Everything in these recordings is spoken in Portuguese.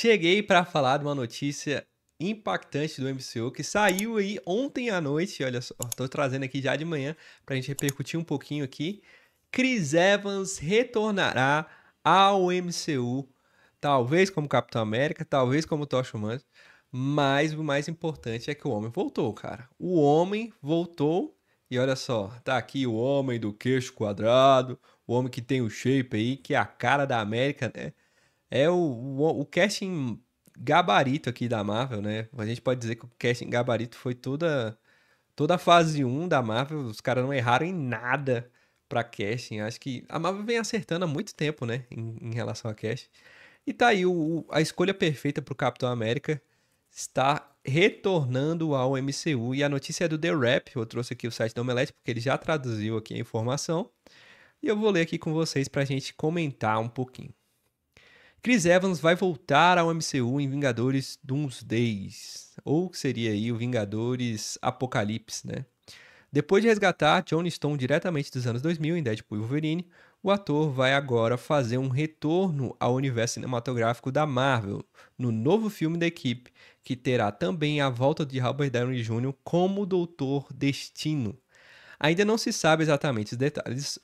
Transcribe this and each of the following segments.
cheguei para falar de uma notícia impactante do MCU que saiu aí ontem à noite. Olha só, tô trazendo aqui já de manhã para a gente repercutir um pouquinho aqui. Chris Evans retornará ao MCU, talvez como Capitão América, talvez como Tocha Humana, mas o mais importante é que o homem voltou, cara. O homem voltou e olha só, tá aqui o homem do queixo quadrado, o homem que tem o shape aí, que é a cara da América, né? é o, o, o casting gabarito aqui da Marvel, né? A gente pode dizer que o casting gabarito foi toda toda a fase 1 da Marvel, os caras não erraram em nada para casting. Acho que a Marvel vem acertando há muito tempo, né, em, em relação a casting. E tá aí o, a escolha perfeita para o Capitão América está retornando ao MCU e a notícia é do The Rap. Eu trouxe aqui o site da Omelete porque ele já traduziu aqui a informação. E eu vou ler aqui com vocês para a gente comentar um pouquinho. Chris Evans vai voltar ao MCU em Vingadores Doomsdays, ou que seria aí o Vingadores Apocalipse, né? Depois de resgatar Johnny Stone diretamente dos anos 2000 em Deadpool e Wolverine, o ator vai agora fazer um retorno ao universo cinematográfico da Marvel, no novo filme da equipe, que terá também a volta de Robert Downey Jr. como Doutor Destino. Ainda não se sabe exatamente os detalhes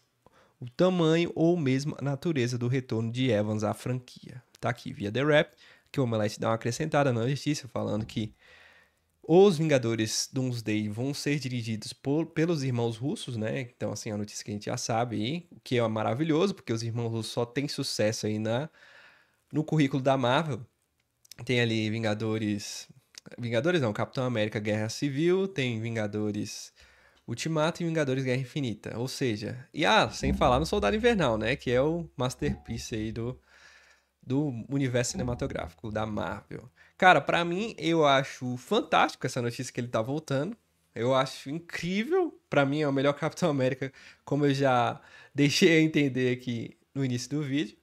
o tamanho ou mesmo a natureza do retorno de Evans à franquia. Tá aqui via The Rap, que o Omelete dá uma acrescentada na justiça, falando que os Vingadores Doomsday vão ser dirigidos por, pelos irmãos russos, né? Então, assim, é a notícia que a gente já sabe aí, o que é maravilhoso, porque os irmãos russos só têm sucesso aí na, no currículo da Marvel. Tem ali Vingadores. Vingadores não, Capitão América Guerra Civil, tem Vingadores Ultimato e Vingadores Guerra Infinita. Ou seja, e ah, sem falar no Soldado Invernal, né? Que é o masterpiece aí do, do universo cinematográfico da Marvel. Cara, para mim, eu acho fantástico essa notícia que ele tá voltando. Eu acho incrível. para mim, é o melhor Capitão América, como eu já deixei a entender aqui no início do vídeo.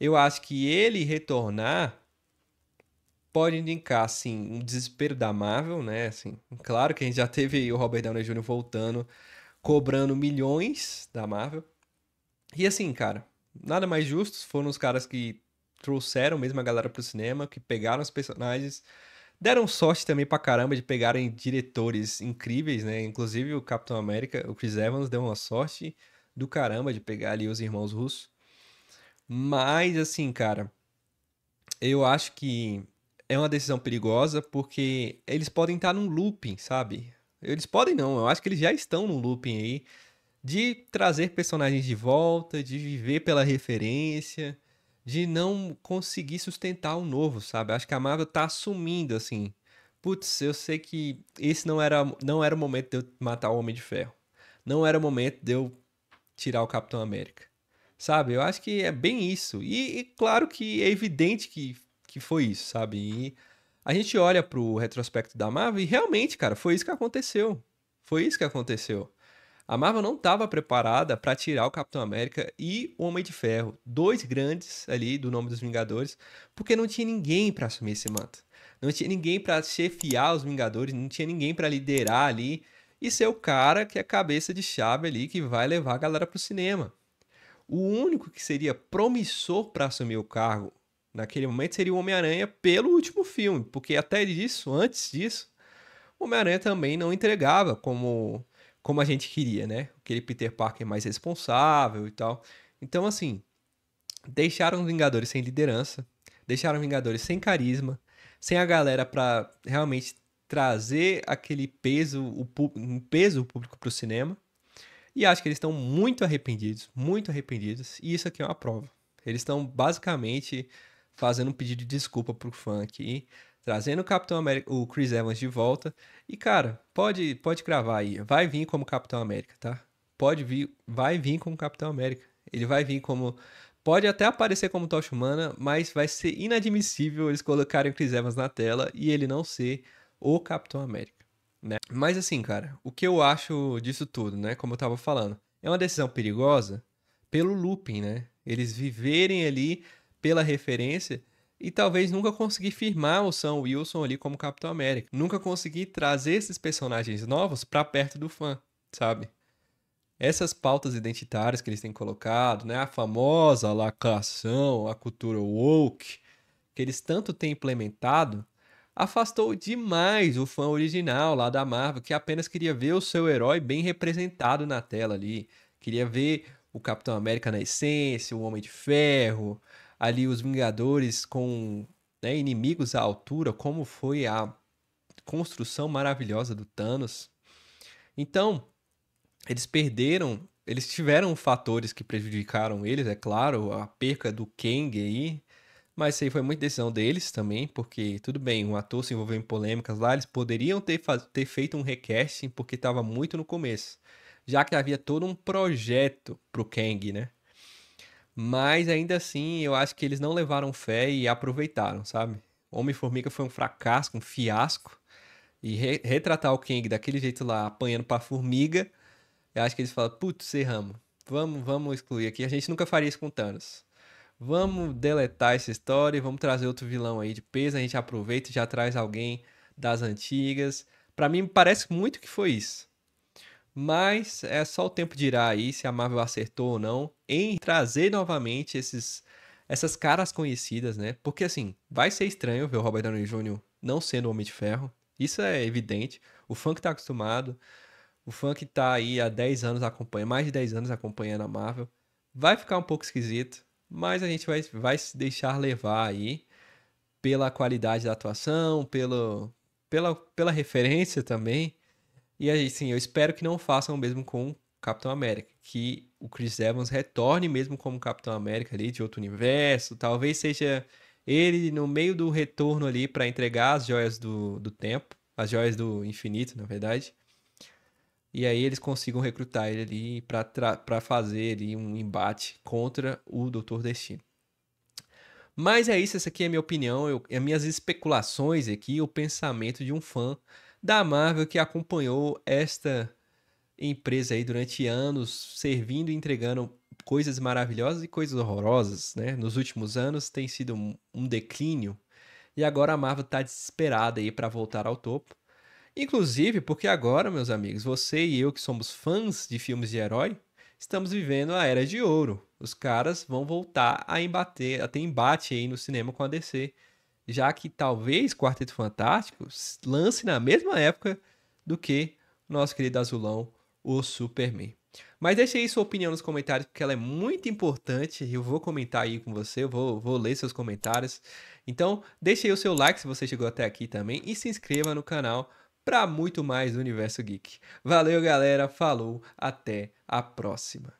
Eu acho que ele retornar pode indicar, assim, um desespero da Marvel, né? Assim, claro que a gente já teve o Robert Downey Jr. voltando, cobrando milhões da Marvel. E assim, cara, nada mais justo, foram os caras que trouxeram mesmo a galera pro cinema, que pegaram os personagens, deram sorte também pra caramba de pegarem diretores incríveis, né? Inclusive o Capitão América, o Chris Evans deu uma sorte do caramba de pegar ali os irmãos russos. Mas assim, cara, eu acho que é uma decisão perigosa porque eles podem estar num looping, sabe? Eles podem não, eu acho que eles já estão num looping aí de trazer personagens de volta, de viver pela referência, de não conseguir sustentar o novo, sabe? Acho que a Marvel tá assumindo assim, putz, eu sei que esse não era não era o momento de eu matar o Homem de Ferro. Não era o momento de eu tirar o Capitão América. Sabe? Eu acho que é bem isso. E, e claro que é evidente que que foi isso, sabe? E a gente olha pro retrospecto da Marvel e realmente, cara, foi isso que aconteceu. Foi isso que aconteceu. A Marvel não estava preparada para tirar o Capitão América e o Homem de Ferro, dois grandes ali do nome dos Vingadores, porque não tinha ninguém para assumir esse manto. Não tinha ninguém para chefiar os Vingadores, não tinha ninguém para liderar ali e ser o cara que é a cabeça de chave ali que vai levar a galera pro cinema. O único que seria promissor para assumir o cargo naquele momento seria o Homem-Aranha pelo último filme, porque até disso, antes disso, o Homem-Aranha também não entregava como como a gente queria, né? Aquele Peter Parker mais responsável e tal. Então, assim, deixaram os Vingadores sem liderança, deixaram os Vingadores sem carisma, sem a galera para realmente trazer aquele peso, o um peso público para o cinema. E acho que eles estão muito arrependidos, muito arrependidos, e isso aqui é uma prova. Eles estão basicamente fazendo um pedido de desculpa pro fã aqui, trazendo o Capitão América, o Chris Evans de volta. E cara, pode pode cravar aí, vai vir como Capitão América, tá? Pode vir, vai vir como Capitão América. Ele vai vir como Pode até aparecer como Tocha Humana, mas vai ser inadmissível eles colocarem o Chris Evans na tela e ele não ser o Capitão América, né? Mas assim, cara, o que eu acho disso tudo, né? Como eu tava falando, é uma decisão perigosa pelo looping, né? Eles viverem ali pela referência e talvez nunca consegui firmar o Sam Wilson ali como Capitão América. Nunca consegui trazer esses personagens novos para perto do fã, sabe? Essas pautas identitárias que eles têm colocado, né? A famosa lacração, a cultura woke, que eles tanto têm implementado, afastou demais o fã original lá da Marvel, que apenas queria ver o seu herói bem representado na tela ali. Queria ver o Capitão América na essência, o Homem de Ferro, ali os Vingadores com né, inimigos à altura, como foi a construção maravilhosa do Thanos. Então, eles perderam, eles tiveram fatores que prejudicaram eles, é claro, a perca do Kang aí, mas isso aí foi muita decisão deles também, porque tudo bem, um ator se envolveu em polêmicas lá, eles poderiam ter, ter feito um recasting porque estava muito no começo, já que havia todo um projeto para o Kang, né? Mas ainda assim, eu acho que eles não levaram fé e aproveitaram, sabe? Homem-Formiga foi um fracasso, um fiasco. E re retratar o Kang daquele jeito lá, apanhando pra formiga, eu acho que eles falam, putz, erramos. Vamos, vamos excluir aqui. A gente nunca faria isso com Thanos. Vamos deletar essa história e vamos trazer outro vilão aí de peso. A gente aproveita e já traz alguém das antigas. Para mim, parece muito que foi isso. Mas é só o tempo dirá aí se a Marvel acertou ou não em trazer novamente esses, essas caras conhecidas, né? Porque assim, vai ser estranho ver o Robert Downey Jr. não sendo o Homem de Ferro. Isso é evidente. O fã que tá acostumado, o fã que tá aí há 10 anos acompanha, mais de 10 anos acompanhando a Marvel, vai ficar um pouco esquisito, mas a gente vai, vai se deixar levar aí pela qualidade da atuação, pelo, pela, pela referência também. E assim, eu espero que não façam o mesmo com Capitão América, que o Chris Evans retorne mesmo como Capitão América ali de outro universo, talvez seja ele no meio do retorno ali para entregar as joias do, do tempo, as joias do infinito, na verdade. E aí eles consigam recrutar ele ali para fazer ali um embate contra o Doutor Destino. Mas é isso, essa aqui é a minha opinião, eu, as minhas especulações aqui, o pensamento de um fã da Marvel que acompanhou esta empresa aí durante anos, servindo e entregando coisas maravilhosas e coisas horrorosas, né? Nos últimos anos tem sido um, declínio e agora a Marvel está desesperada aí para voltar ao topo. Inclusive, porque agora, meus amigos, você e eu que somos fãs de filmes de herói, estamos vivendo a era de ouro. Os caras vão voltar a embater, a ter embate aí no cinema com a DC já que talvez Quarteto Fantástico lance na mesma época do que nosso querido azulão, o Superman. Mas deixe aí sua opinião nos comentários, porque ela é muito importante. Eu vou comentar aí com você, eu vou, vou ler seus comentários. Então, deixe aí o seu like se você chegou até aqui também e se inscreva no canal para muito mais do Universo Geek. Valeu, galera. Falou. Até a próxima.